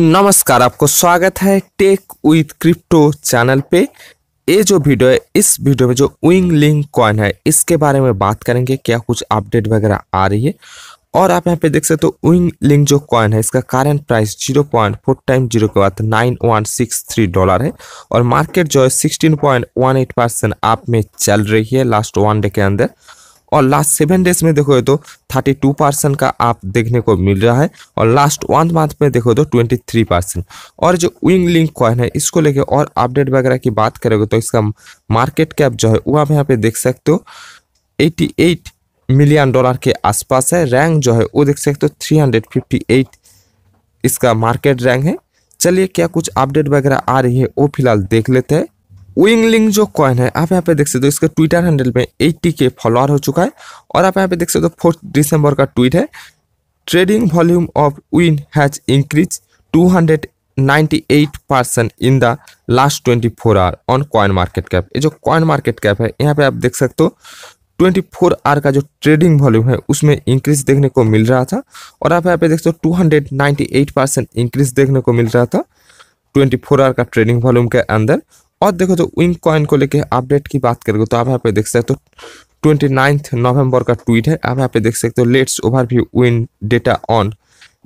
नमस्कार आपको स्वागत है टेक विथ क्रिप्टो चैनल पे ये जो वीडियो है इस वीडियो में जो विंग लिंक कॉइन है इसके बारे में बात करेंगे क्या कुछ अपडेट वगैरह आ रही है और आप यहाँ पे देख सकते हो तो विंग लिंक जो कॉइन है इसका current price zero point four time zero के बाद nine one six three dollar है और मार्केट जो है sixteen point one eight percent आप में चल रही है लास्ट वन डे के अंदर और लास्ट सेवन डेज में देखो तो थर्टी टू परसेंट का आप देखने को मिल रहा है और लास्ट वन मंथ में देखो तो ट्वेंटी थ्री परसेंट और जो विंग लिंक कॉइन है इसको लेके और अपडेट वगैरह की बात करोगे तो इसका मार्केट कैप जो है वो आप यहाँ पे देख सकते हो एट्टी एट मिलियन डॉलर के आसपास है रैंक जो है वो देख सकते हो थ्री हंड्रेड फिफ्टी एट इसका मार्केट रैंक है चलिए क्या कुछ अपडेट वगैरह आ रही है वो फिलहाल देख लेते हैं विंगलिंग जो कॉइन है आप यहाँ पे देख सकते हो इसके ट्विटर हैंडल में एट्टी के फॉलोअर हो चुका है और आप यहाँ पे देख सकते हो फोर्थ दिसंबर का ट्वीट है trading volume of win has increase 298 percent in the last 24 four hour on coin market cap ये जो कॉइन मार्केट कैप है यहाँ पे आप देख सकते हो 24 फोर आर का जो ट्रेडिंग वॉल्यूम है उसमें इंक्रीज देखने को मिल रहा था और आप यहाँ पे देख सकते हो टू हंड्रेड इंक्रीज देखने को मिल रहा था 24 फोर आर का ट्रेडिंग वॉल्यूम के अंदर और देखो जो विंग कॉइन को लेके अपडेट की बात करेंगे तो आप यहाँ पे देख सकते हो ट्वेंटी नाइन्थ नवम्बर का ट्वीट है आप यहाँ पे देख सकते हो let's overview win data on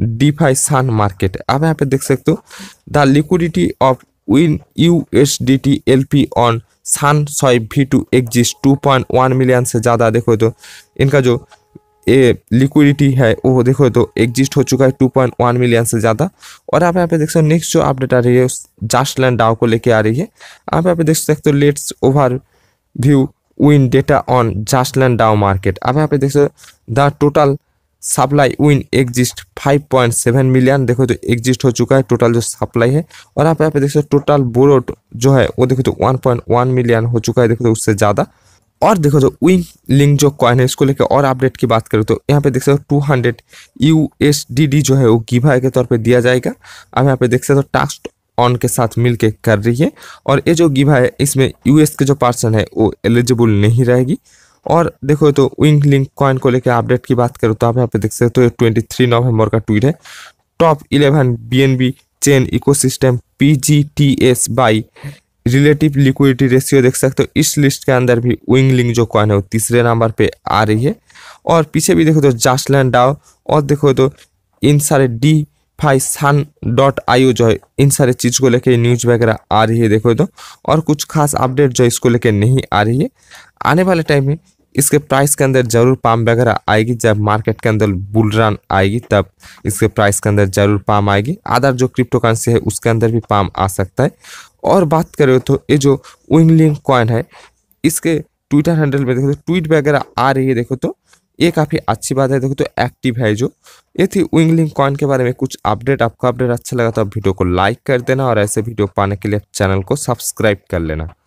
DeFi सान मार्केट आप यहाँ पे देख सकते हो the liquidity of win U S D T L P on sun swap V two exist two point one million से ज़्यादा देखो तो इनका जो ए लिक्विडिटी है वो देखो तो एग्जिस्ट हो चुका है टू पॉइंट वन मिलियन से ज़्यादा और आप यहाँ पे देख सकते हो नेक्स्ट जो अपडेट आ रही है जास्ट लैंड डाव को लेके आ रही है आप यहाँ पे देख सकते हो let's overview win data on just lend DAO market आप यहाँ पे देख सकते हो the total supply win exist five point seven million देखो तो एग्जिस्ट हो चुका है टोटल जो सप्लाई है और आप यहाँ पे देख सकते हो टोटल बोरोड जो है वो देखो तो वन पॉइंट वन मिलियन हो चुका है देखो तो उससे ज़्यादा और देखो जो विंग लिंक जो कॉइन है इसको लेकर और अपडेट की बात करें तो यहाँ पे देख सकते हो two hundred U S D D जो है वो गिवा के तौर पे दिया जाएगा अब यहाँ पे देख सकते हो टास्क ऑन के साथ मिलके कर रही है और ये जो गिभा है इसमें यूएस के जो पर्सन है वो एलिजिबल नहीं रहेगी और देखो तो विंग लिंक कॉइन को लेकर अपडेट की बात करूँ तो आप यहाँ पे देख सकते हो तो ट्वेंटी थ्री नवम्बर का ट्वीट है top eleven B N B chain ecosystem P G T S by relative liquidity ratio देख सकते हो इस लिस्ट के अंदर भी विंगलिंग जो कॉइन है वो तीसरे नंबर पे आ रही है और पीछे भी देखो तो जासलैंड डाओ और देखो तो इन सारे DeFi sun dot I जो है इन सारे चीज़ को लेके न्यूज वगैरह आ रही है देखो तो और कुछ खास अपडेट जो इसको लेके नहीं आ रही है आने वाले टाइम में इसके प्राइस के अंदर जरूर पाम वगैरह आएगी जब मार्केट के अंदर बुल रन आएगी तब इसके प्राइस के अंदर जरूर पाम आएगी अदर जो क्रिप्टो करेंसी है उसके अंदर भी पाम आ सकता है और बात करें तो ये जो विंगलिंग कॉइन है इसके ट्विटर हैंडल में देखो तो ट्वीट वगैरह आ रही है देखो तो ये काफ़ी अच्छी बात है देखो तो एक्टिव है जो ये थी विंगलिंग कॉइन के बारे में कुछ अपडेट आपको अपडेट अच्छा लगा तो आप वीडियो को लाइक कर देना और ऐसे वीडियो पाने के लिए चैनल को सब्सक्राइब कर लेना